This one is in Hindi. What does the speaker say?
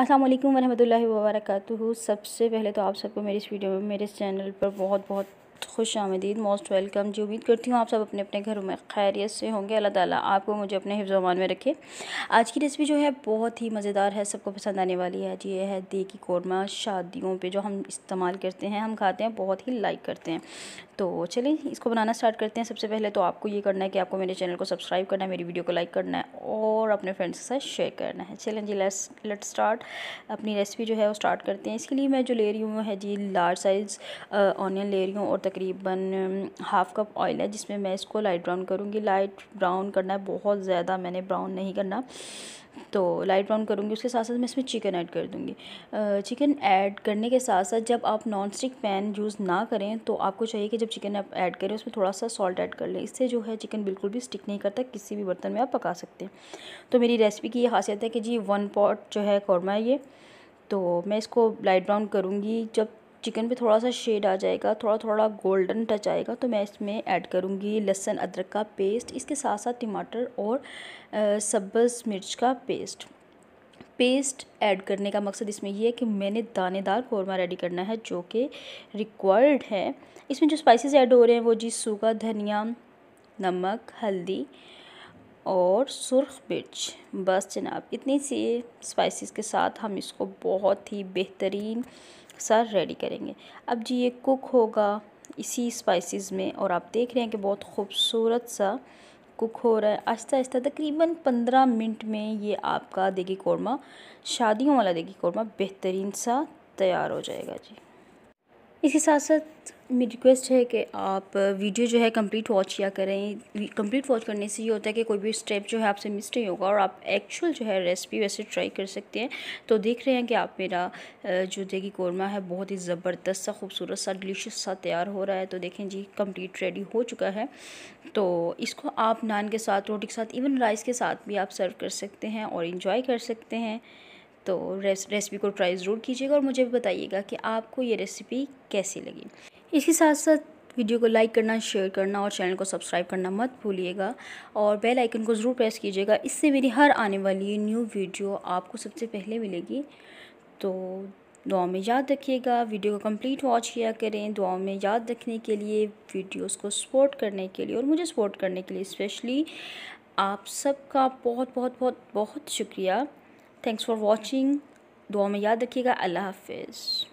अस्सलाम वालेकुम वरहमतुल्लाहि सबसे पहले तो आप सबको मेरी इस वीडियो में मेरे इस चैनल पर बहुत बहुत खुश आमदीद मोस्ट वेलकम जी उम्मीद करती हूँ आप सब अपने अपने घरों में खैरियत से होंगे अल्लाह ताला आपको मुझे अपने हिफ्जमान में रखे आज की रेसिपी जो है बहुत ही मज़ेदार है सबको पसंद आने वाली है जी ये है देगी कौरमा शादियों पे जो हम इस्तेमाल करते हैं हम खाते हैं बहुत ही लाइक करते हैं तो चलिए इसको बनाना स्टार्ट करते हैं सबसे पहले तो आपको ये करना है कि आपको मेरे चैनल को सब्सक्राइब करना है मेरी वीडियो को लाइक करना है और अपने फ्रेंड्स के साथ शेयर करना है चलें जी लेट्स लेट स्टार्ट अपनी रेसिपी जो है वो स्टार्ट करते हैं इसके लिए मैं जो ले रही हूँ वो है जी लार्ज साइज़ ऑनियन ले रही हूँ और तकरीबन हाफ़ कप ऑयल है जिसमें मैं इसको लाइट ब्राउन करूँगी लाइट ब्राउन करना है बहुत ज़्यादा मैंने ब्राउन नहीं करना तो लाइट ब्राउन करूँगी उसके साथ साथ मैं इसमें चिकन ऐड कर दूँगी चिकन ऐड करने के साथ साथ जब आप नॉन स्टिक पैन यूज़ ना करें तो आपको चाहिए कि जब चिकन आप ऐड करें उसमें थोड़ा सा सॉल्ट ऐड कर लें इससे जो है चिकन बिल्कुल भी स्टिक नहीं करता किसी भी बर्तन में आप पका सकते हैं तो मेरी रेसिपी की ये खासियत है कि जी वन पॉट जो है कौरमा ये तो मैं इसको लाइट ब्राउन करूँगी जब चिकन पे थोड़ा सा शेड आ जाएगा थोड़ा थोड़ा गोल्डन टच आएगा तो मैं इसमें ऐड करूँगी लहसन अदरक का पेस्ट इसके साथ साथ टमाटर और सब्ज़ मिर्च का पेस्ट पेस्ट ऐड करने का मकसद इसमें यह है कि मैंने दानेदार कौरमा रेडी करना है जो कि रिक्वायर्ड है इसमें जो स्पाइसेस ऐड हो रहे हैं वो जी सूखा धनिया नमक हल्दी और सुरख मिर्च बस जनाब इतनी सी स्पाइसेस के साथ हम इसको बहुत ही बेहतरीन सर रेडी करेंगे अब जी ये कुक होगा इसी स्पाइसेस में और आप देख रहे हैं कि बहुत खूबसूरत सा कुक हो रहा है आहिस्ता आहिस्ता तकरीबन पंद्रह मिनट में ये आपका देगी कौरमा शादियों वाला देगी कौरमा बेहतरीन सा तैयार हो जाएगा जी इसके साथ साथ मेरी रिक्वेस्ट है कि आप वीडियो जो है कंप्लीट वॉच किया करें कंप्लीट वॉच करने से ये होता है कि कोई भी स्टेप जो है आपसे मिस नहीं होगा और आप एक्चुअल जो है रेसिपी वैसे ट्राई कर सकते हैं तो देख रहे हैं कि आप मेरा जो देगी कौरमा है बहुत ही ज़बरदस्त सा खूबसूरत सा डिलीशियस सा तैयार हो रहा है तो देखें जी कम्प्लीट रेडी हो चुका है तो इसको आप नान के साथ रोटी के साथ इवन राइस के साथ भी आप सर्व कर सकते हैं और इन्जॉय कर सकते हैं तो रेसिपी को ट्राई ज़रूर कीजिएगा और मुझे भी बताइएगा कि आपको ये रेसिपी कैसी लगी इसके साथ साथ वीडियो को लाइक करना शेयर करना और चैनल को सब्सक्राइब करना मत भूलिएगा और बेल आइकन को ज़रूर प्रेस कीजिएगा इससे मेरी हर आने वाली न्यू वीडियो आपको सबसे पहले मिलेगी तो दुआ में याद रखिएगा वीडियो को कंप्लीट वॉच किया करें दुआ में याद रखने के लिए वीडियोस को सपोर्ट करने के लिए और मुझे सपोर्ट करने के लिए स्पेशली आप सबका बहुत बहुत बहुत बहुत शुक्रिया Thanks for watching. Dua mijada kiga. Allah Hafiz.